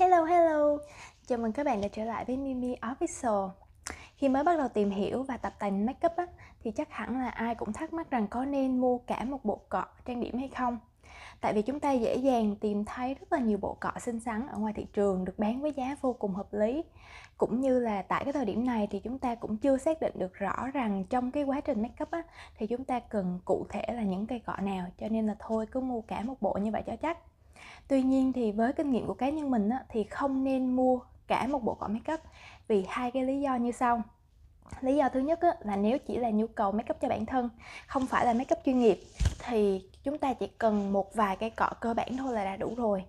Hello hello, chào mừng các bạn đã trở lại với Mimi Official Khi mới bắt đầu tìm hiểu và tập tành makeup á, thì chắc hẳn là ai cũng thắc mắc rằng có nên mua cả một bộ cọ trang điểm hay không Tại vì chúng ta dễ dàng tìm thấy rất là nhiều bộ cọ xinh xắn ở ngoài thị trường được bán với giá vô cùng hợp lý Cũng như là tại cái thời điểm này thì chúng ta cũng chưa xác định được rõ rằng trong cái quá trình makeup á, thì chúng ta cần cụ thể là những cây cọ nào Cho nên là thôi cứ mua cả một bộ như vậy cho chắc tuy nhiên thì với kinh nghiệm của cá nhân mình á, thì không nên mua cả một bộ cỏ makeup vì hai cái lý do như sau lý do thứ nhất á, là nếu chỉ là nhu cầu makeup cho bản thân không phải là makeup chuyên nghiệp thì chúng ta chỉ cần một vài cái cọ cơ bản thôi là đã đủ rồi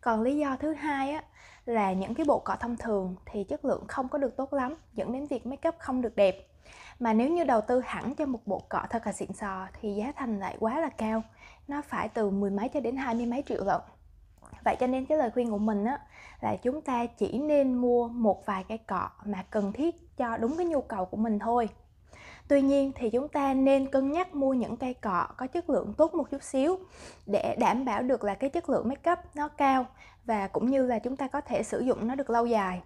còn lý do thứ hai á, là những cái bộ cọ thông thường thì chất lượng không có được tốt lắm dẫn đến việc makeup không được đẹp mà nếu như đầu tư hẳn cho một bộ cọ thật là xịn sò thì giá thành lại quá là cao nó phải từ mười mấy cho đến hai mươi mấy triệu lận vậy cho nên cái lời khuyên của mình á là chúng ta chỉ nên mua một vài cây cọ mà cần thiết cho đúng cái nhu cầu của mình thôi tuy nhiên thì chúng ta nên cân nhắc mua những cây cọ có chất lượng tốt một chút xíu để đảm bảo được là cái chất lượng make up nó cao và cũng như là chúng ta có thể sử dụng nó được lâu dài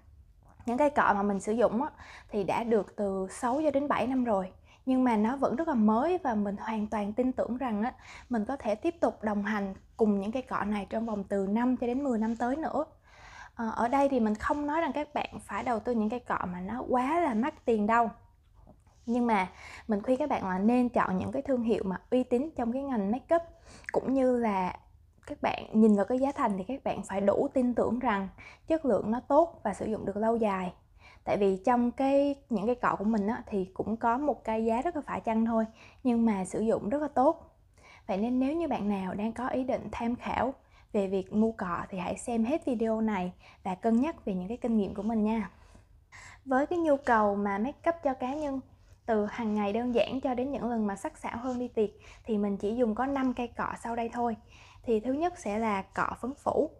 những cây cọ mà mình sử dụng á, thì đã được từ 6 cho đến 7 năm rồi nhưng mà nó vẫn rất là mới và mình hoàn toàn tin tưởng rằng á, mình có thể tiếp tục đồng hành cùng những cây cọ này trong vòng từ 5 cho đến 10 năm tới nữa ờ, ở đây thì mình không nói rằng các bạn phải đầu tư những cây cọ mà nó quá là mắc tiền đâu nhưng mà mình khuyên các bạn là nên chọn những cái thương hiệu mà uy tín trong cái ngành makeup cũng như là các bạn nhìn vào cái giá thành thì các bạn phải đủ tin tưởng rằng chất lượng nó tốt và sử dụng được lâu dài tại vì trong cái những cái cọ của mình á, thì cũng có một cái giá rất là phải chăng thôi nhưng mà sử dụng rất là tốt Vậy nên nếu như bạn nào đang có ý định tham khảo về việc mua cọ thì hãy xem hết video này và cân nhắc về những cái kinh nghiệm của mình nha. Với cái nhu cầu mà make up cho cá nhân từ hàng ngày đơn giản cho đến những lần mà sắc sảo hơn đi tiệc thì mình chỉ dùng có 5 cây cọ sau đây thôi. Thì thứ nhất sẽ là cọ phấn phủ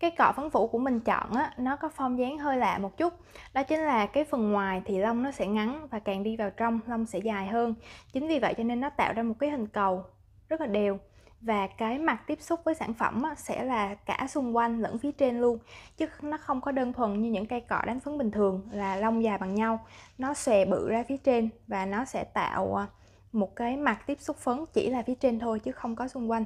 cái cọ phấn phủ của mình chọn á, nó có phong dáng hơi lạ một chút đó chính là cái phần ngoài thì lông nó sẽ ngắn và càng đi vào trong lông sẽ dài hơn chính vì vậy cho nên nó tạo ra một cái hình cầu rất là đều và cái mặt tiếp xúc với sản phẩm á, sẽ là cả xung quanh lẫn phía trên luôn chứ nó không có đơn thuần như những cây cọ đánh phấn bình thường là lông dài bằng nhau nó xòe bự ra phía trên và nó sẽ tạo à, một cái mặt tiếp xúc phấn chỉ là phía trên thôi chứ không có xung quanh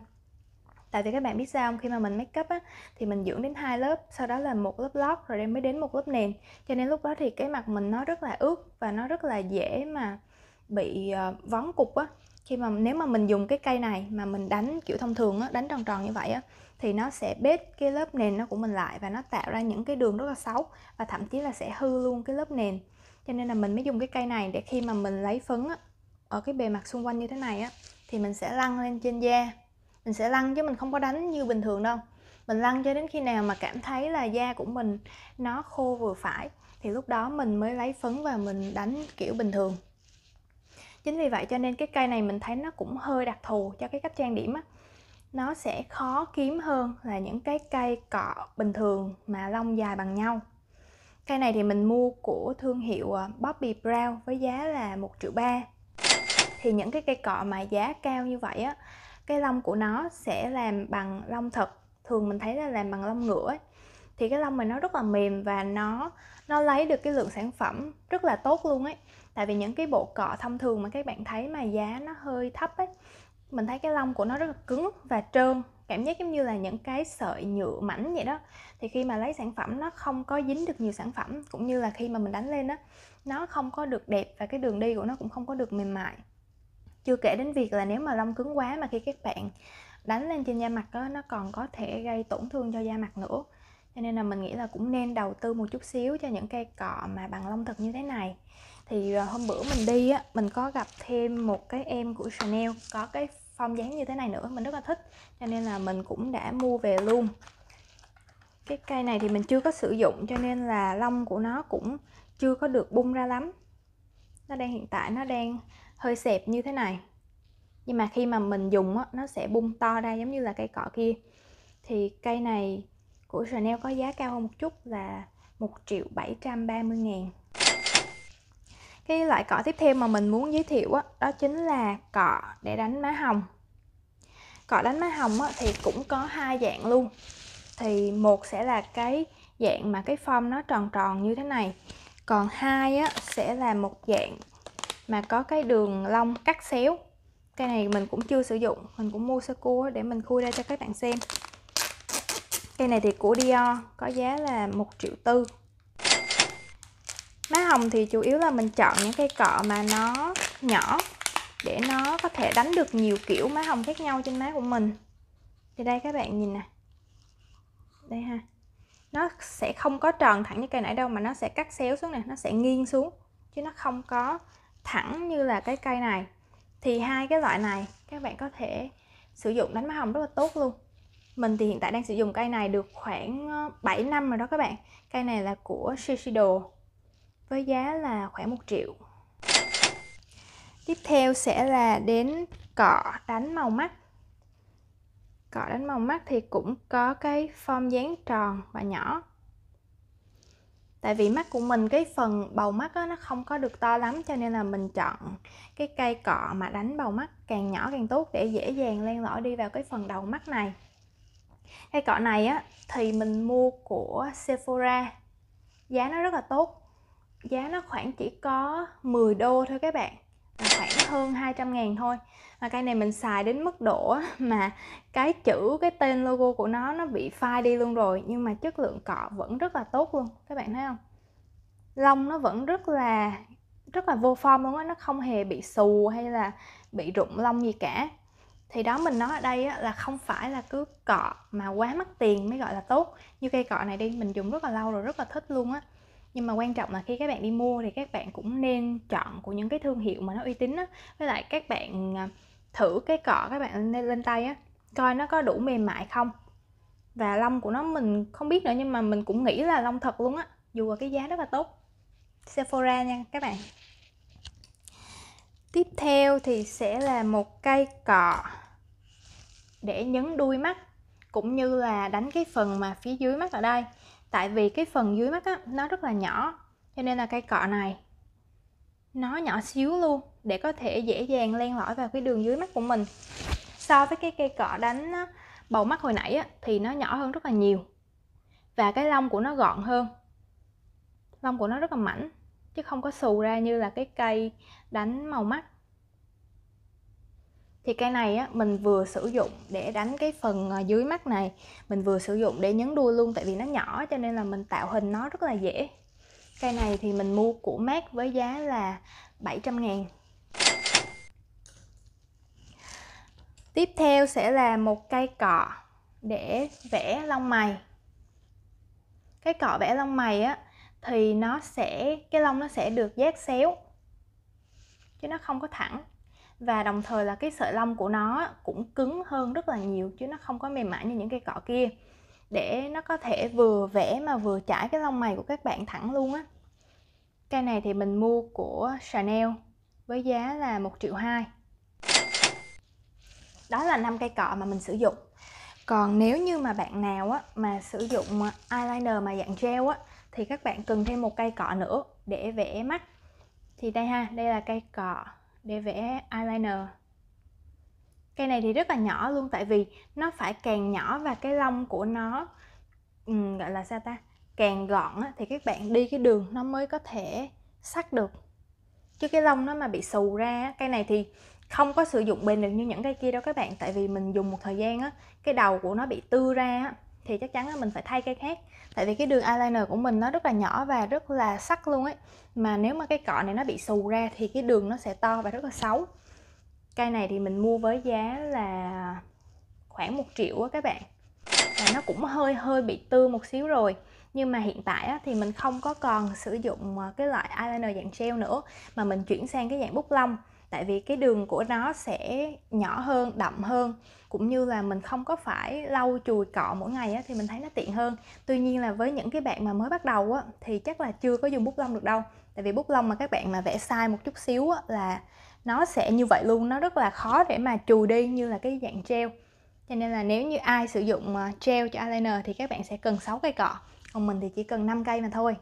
tại vì các bạn biết sao không khi mà mình make up á thì mình dưỡng đến hai lớp sau đó là một lớp lót rồi em mới đến một lớp nền cho nên lúc đó thì cái mặt mình nó rất là ướt và nó rất là dễ mà bị uh, vón cục á khi mà nếu mà mình dùng cái cây này mà mình đánh kiểu thông thường á đánh tròn tròn như vậy á thì nó sẽ bết cái lớp nền nó của mình lại và nó tạo ra những cái đường rất là xấu và thậm chí là sẽ hư luôn cái lớp nền cho nên là mình mới dùng cái cây này để khi mà mình lấy phấn á, ở cái bề mặt xung quanh như thế này á thì mình sẽ lăn lên trên da mình sẽ lăn chứ mình không có đánh như bình thường đâu mình lăn cho đến khi nào mà cảm thấy là da của mình nó khô vừa phải thì lúc đó mình mới lấy phấn và mình đánh kiểu bình thường chính vì vậy cho nên cái cây này mình thấy nó cũng hơi đặc thù cho cái cách trang điểm á nó sẽ khó kiếm hơn là những cái cây cọ bình thường mà lông dài bằng nhau cây này thì mình mua của thương hiệu à, Bobby Brown với giá là 1 triệu ba thì những cái cây cọ mà giá cao như vậy á cái lông của nó sẽ làm bằng lông thật thường mình thấy là làm bằng lông ngựa ấy. thì cái lông mà nó rất là mềm và nó nó lấy được cái lượng sản phẩm rất là tốt luôn ấy tại vì những cái bộ cọ thông thường mà các bạn thấy mà giá nó hơi thấp ấy mình thấy cái lông của nó rất là cứng và trơn cảm giác giống như là những cái sợi nhựa mảnh vậy đó thì khi mà lấy sản phẩm nó không có dính được nhiều sản phẩm cũng như là khi mà mình đánh lên á nó không có được đẹp và cái đường đi của nó cũng không có được mềm mại chưa kể đến việc là nếu mà lông cứng quá mà khi các bạn đánh lên trên da mặt đó, nó còn có thể gây tổn thương cho da mặt nữa cho nên là mình nghĩ là cũng nên đầu tư một chút xíu cho những cây cọ mà bằng lông thật như thế này thì à, hôm bữa mình đi á mình có gặp thêm một cái em của Chanel có cái phong dáng như thế này nữa mình rất là thích cho nên là mình cũng đã mua về luôn cái cây này thì mình chưa có sử dụng cho nên là lông của nó cũng chưa có được bung ra lắm nó đang hiện tại nó đang hơi xẹp như thế này nhưng mà khi mà mình dùng á, nó sẽ bung to ra giống như là cây cọ kia thì cây này của Chanel có giá cao hơn một chút là 1 triệu 730 ngàn cái loại cọ tiếp theo mà mình muốn giới thiệu đó, đó chính là cọ để đánh má hồng cọ đánh má hồng á, thì cũng có hai dạng luôn thì một sẽ là cái dạng mà cái form nó tròn tròn như thế này còn hai á, sẽ là một dạng mà có cái đường lông cắt xéo cái này mình cũng chưa sử dụng mình cũng mua sơ cua để mình khui ra cho các bạn xem cây này thì của Dior có giá là 1 triệu tư má hồng thì chủ yếu là mình chọn những cây cọ mà nó nhỏ để nó có thể đánh được nhiều kiểu má hồng khác nhau trên má của mình thì đây các bạn nhìn nè đây ha nó sẽ không có tròn thẳng như cây nãy đâu mà nó sẽ cắt xéo xuống nè nó sẽ nghiêng xuống chứ nó không có thẳng như là cái cây này thì hai cái loại này các bạn có thể sử dụng đánh má hồng rất là tốt luôn mình thì hiện tại đang sử dụng cây này được khoảng 7 ờ, năm rồi đó các bạn cây này là của Shiseido với giá là khoảng 1 triệu tiếp theo sẽ là đến cọ đánh màu mắt cọ đánh màu mắt thì cũng có cái form dáng tròn và nhỏ tại vì mắt của mình cái phần bầu mắt đó, nó không có được to lắm cho nên là mình chọn cái cây cọ mà đánh bầu mắt càng nhỏ càng tốt để dễ dàng len lỏi đi vào cái phần đầu mắt này cây cọ này á thì mình mua của Sephora giá nó rất là tốt giá nó khoảng chỉ có 10 đô thôi các bạn khoảng hơn 200 ngàn thôi và cây này mình xài đến mức độ mà cái chữ cái tên logo của nó nó bị phai đi luôn rồi nhưng mà chất lượng cọ vẫn rất là tốt luôn các bạn thấy không lông nó vẫn rất là rất là vô form luôn á nó không hề bị xù hay là bị rụng lông gì cả thì đó mình nói ở đây là không phải là cứ cọ mà quá mắc tiền mới gọi là tốt như cây cọ này đi mình dùng rất là lâu rồi rất là thích luôn á nhưng mà quan trọng là khi các bạn đi mua thì các bạn cũng nên chọn của những cái thương hiệu mà nó uy tín á với lại các bạn à, thử cái cọ các bạn lên, lên tay á coi nó có đủ mềm mại không và lông của nó mình không biết nữa nhưng mà mình cũng nghĩ là lông thật luôn á dù là cái giá rất là tốt Sephora nha các bạn tiếp theo thì sẽ là một cây cọ để nhấn đuôi mắt cũng như là đánh cái phần mà phía dưới mắt ở đây tại vì cái phần dưới mắt á, nó rất là nhỏ cho nên là cây cọ này nó nhỏ xíu luôn để có thể dễ dàng len lỏi vào cái đường dưới mắt của mình so với cái cây cọ đánh bầu mắt hồi nãy á, thì nó nhỏ hơn rất là nhiều và cái lông của nó gọn hơn lông của nó rất là mảnh chứ không có xù ra như là cái cây đánh màu mắt thì cái này á, mình vừa sử dụng để đánh cái phần ờ, dưới mắt này mình vừa sử dụng để nhấn đuôi luôn tại vì nó nhỏ cho nên là mình tạo hình nó rất là dễ cây này thì mình mua của mát với giá là 700 ngàn tiếp theo sẽ là một cây cọ để vẽ lông mày cái cọ vẽ lông mày á thì nó sẽ cái lông nó sẽ được giác xéo chứ nó không có thẳng và đồng thời là cái sợi lông của nó cũng cứng hơn rất là nhiều chứ nó không có mềm mại như những cây cọ kia để nó có thể vừa vẽ mà vừa trải cái lông mày của các bạn thẳng luôn á cây này thì mình mua của Chanel với giá là 1 triệu 2 đó là năm cây cọ mà mình sử dụng còn nếu như mà bạn nào á, mà sử dụng ờ, eyeliner mà dạng gel á, thì các bạn cần thêm một cây cọ nữa để vẽ mắt thì đây ha đây là cây cọ để vẽ eyeliner cây này thì rất là nhỏ luôn tại vì nó phải càng nhỏ và cái lông của nó um, gọi là sao ta càng gọn á, thì các bạn đi cái đường nó mới có thể sắc được chứ cái lông nó mà bị xù ra cây này thì không có sử dụng bền được như những cây kia đâu các bạn tại vì mình dùng một thời gian á cái đầu của nó bị tư ra á thì chắc chắn là mình phải thay cây khác tại vì cái đường eyeliner của mình nó rất là nhỏ và rất là sắc luôn ấy mà nếu mà cái cọ này nó bị xù ra thì cái đường nó sẽ to và rất là xấu cây này thì mình mua với giá là khoảng một triệu á các bạn và nó cũng hơi hơi bị tươi một xíu rồi nhưng mà hiện tại á, thì mình không có còn sử dụng ờ, cái loại eyeliner dạng gel nữa mà mình chuyển sang cái dạng bút lông tại vì cái đường của nó sẽ nhỏ hơn đậm hơn cũng như là mình không có phải lau chùi cọ mỗi ngày á, thì mình thấy nó tiện hơn tuy nhiên là với những cái bạn mà mới bắt đầu á, thì chắc là chưa có dùng bút lông được đâu tại vì bút lông mà các bạn mà vẽ sai một chút xíu á, là nó sẽ như vậy luôn nó rất là khó để mà chùi đi như là cái dạng treo cho nên là nếu như ai sử dụng ờ, treo cho eyeliner thì các bạn sẽ cần 6 cây cọ còn mình thì chỉ cần 5 cây mà thôi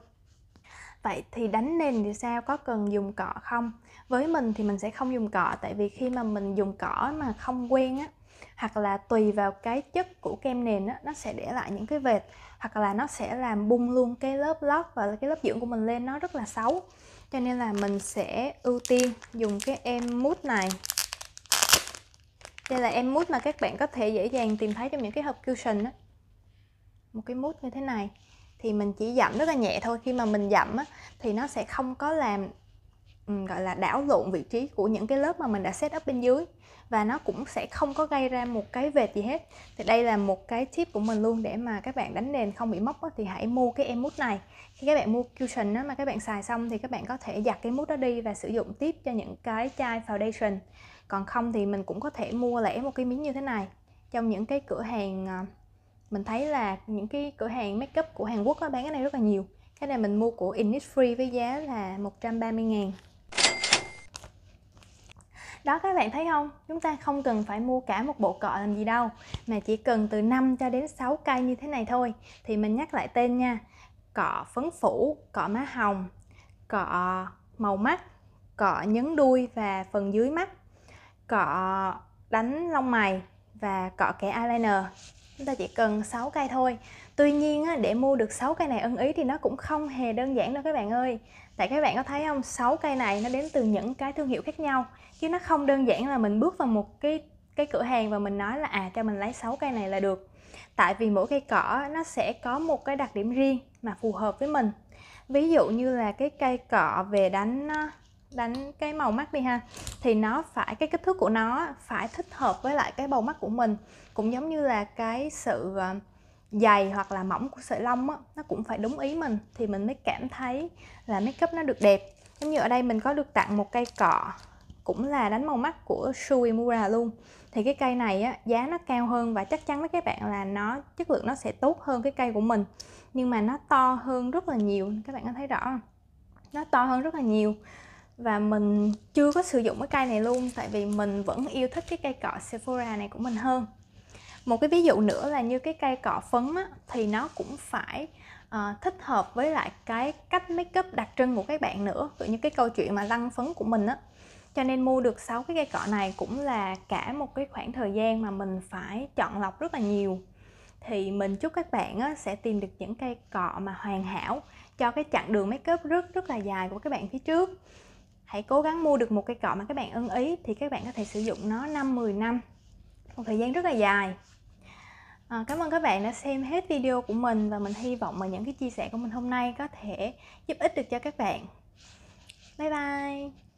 vậy thì đánh nền thì sao có cần dùng cọ không với mình thì mình sẽ không dùng cọ tại vì khi mà mình dùng cỏ mà không quen á hoặc là tùy vào cái chất của kem nền á nó sẽ để lại những cái vệt hoặc là nó sẽ làm bung luôn cái lớp lót và cái lớp dưỡng của mình lên nó rất là xấu cho nên là mình sẽ ưu tiên dùng cái em mút này đây là em mút mà các bạn có thể dễ dàng tìm thấy trong những cái hộp cushion á một cái mút như thế này thì mình chỉ dặm rất là nhẹ thôi khi mà mình dặm á, thì nó sẽ không có làm gọi là đảo lộn vị trí của những cái lớp mà mình đã set up bên dưới và nó cũng sẽ không có gây ra một cái vệt gì hết thì đây là một cái tip của mình luôn để mà các bạn đánh nền không bị mốc thì hãy mua cái em mút này khi các bạn mua cushion đó, mà các bạn xài xong thì các bạn có thể giặt cái mút đó đi và sử dụng tiếp cho những cái chai foundation còn không thì mình cũng có thể mua lẻ một cái miếng như thế này trong những cái cửa hàng ờ, mình thấy là những cái cửa hàng make up của Hàn Quốc có bán cái này rất là nhiều cái này mình mua của Innisfree với giá là 130 ngàn đó các bạn thấy không chúng ta không cần phải mua cả một bộ cọ làm gì đâu mà chỉ cần từ 5 cho đến 6 cây như thế này thôi thì mình nhắc lại tên nha cọ phấn phủ cọ má hồng cọ màu mắt cọ nhấn đuôi và phần dưới mắt cọ đánh lông mày và cọ kẻ eyeliner chúng ta chỉ cần 6 cây thôi tuy nhiên để mua được 6 cây này ưng ý thì nó cũng không hề đơn giản đâu các bạn ơi tại các bạn có thấy không 6 cây này nó đến từ những cái thương hiệu khác nhau chứ nó không đơn giản là mình bước vào một cái cái cửa hàng và mình nói là à cho mình lấy 6 cây này là được tại vì mỗi cây cỏ nó sẽ có một cái đặc điểm riêng mà phù hợp với mình ví dụ như là cái cây cọ về đánh đánh cái màu mắt đi ha thì nó phải cái kích thước của nó phải thích hợp với lại cái bầu mắt của mình cũng giống như là cái sự ờ, dày hoặc là mỏng của sợi lông á, nó cũng phải đúng ý mình thì mình mới cảm thấy là make up nó được đẹp giống như ở đây mình có được tặng một cây cọ cũng là đánh màu mắt của Suimura luôn thì cái cây này á, giá nó cao hơn và chắc chắn với các bạn là nó chất lượng nó sẽ tốt hơn cái cây của mình nhưng mà nó to hơn rất là nhiều các bạn có thấy rõ không nó to hơn rất là nhiều và mình chưa có sử dụng cái cây này luôn tại vì mình vẫn yêu thích cái cây cọ Sephora này của mình hơn một cái ví dụ nữa là như cái cây cọ phấn á, thì nó cũng phải uh, thích hợp với lại cái cách make up đặc trưng của các bạn nữa tự như cái câu chuyện mà lăn phấn của mình á cho nên mua được 6 cái cây cọ này cũng là cả một cái khoảng thời gian mà mình phải chọn lọc rất là nhiều thì mình chúc các bạn á, sẽ tìm được những cây cọ mà hoàn hảo cho cái chặng đường make up rất rất là dài của các bạn phía trước hãy cố gắng mua được một cây cọ mà các bạn ưng ý thì các bạn có thể sử dụng nó 5 10 năm một thời gian rất là dài à, cảm ơn các bạn đã xem hết video của mình và mình hy vọng mà những cái chia sẻ của mình hôm nay có thể giúp ích được cho các bạn bye bye